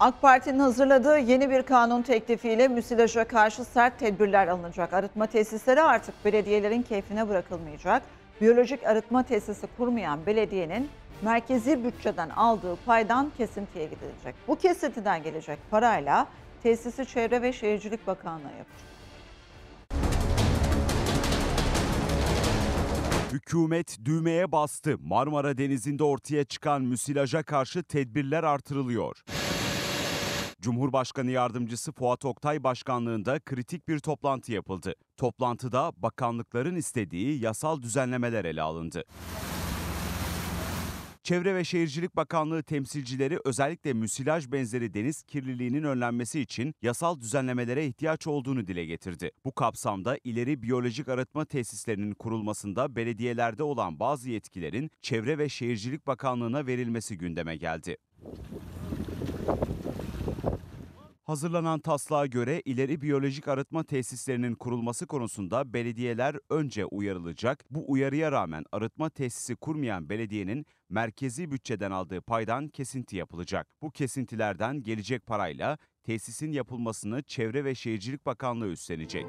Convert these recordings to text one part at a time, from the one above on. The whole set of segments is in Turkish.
AK Parti'nin hazırladığı yeni bir kanun teklifiyle müsilaja karşı sert tedbirler alınacak. Arıtma tesisleri artık belediyelerin keyfine bırakılmayacak. Biyolojik arıtma tesisi kurmayan belediyenin merkezi bütçeden aldığı paydan kesintiye gidilecek. Bu kesintiden gelecek parayla tesisi Çevre ve Şehircilik Bakanlığı yapacak. Hükümet düğmeye bastı. Marmara Denizi'nde ortaya çıkan müsilaja karşı tedbirler artırılıyor. Cumhurbaşkanı Yardımcısı Fuat Oktay başkanlığında kritik bir toplantı yapıldı. Toplantıda bakanlıkların istediği yasal düzenlemeler ele alındı. Çevre ve Şehircilik Bakanlığı temsilcileri özellikle müsilaj benzeri deniz kirliliğinin önlenmesi için yasal düzenlemelere ihtiyaç olduğunu dile getirdi. Bu kapsamda ileri biyolojik arıtma tesislerinin kurulmasında belediyelerde olan bazı yetkilerin Çevre ve Şehircilik Bakanlığı'na verilmesi gündeme geldi. Hazırlanan taslağa göre ileri biyolojik arıtma tesislerinin kurulması konusunda belediyeler önce uyarılacak. Bu uyarıya rağmen arıtma tesisi kurmayan belediyenin merkezi bütçeden aldığı paydan kesinti yapılacak. Bu kesintilerden gelecek parayla tesisin yapılmasını Çevre ve Şehircilik Bakanlığı üstlenecek.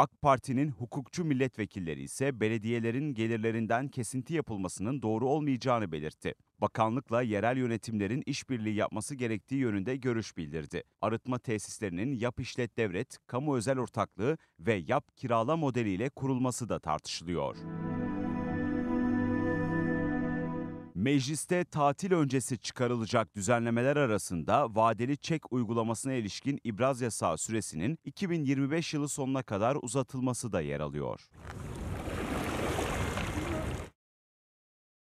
AK Parti'nin hukukçu milletvekilleri ise belediyelerin gelirlerinden kesinti yapılmasının doğru olmayacağını belirtti. Bakanlıkla yerel yönetimlerin işbirliği yapması gerektiği yönünde görüş bildirdi. Arıtma tesislerinin yap işlet devret, kamu özel ortaklığı ve yap kirala modeliyle kurulması da tartışılıyor. Mecliste tatil öncesi çıkarılacak düzenlemeler arasında vadeli çek uygulamasına ilişkin ibraz yasağı süresinin 2025 yılı sonuna kadar uzatılması da yer alıyor.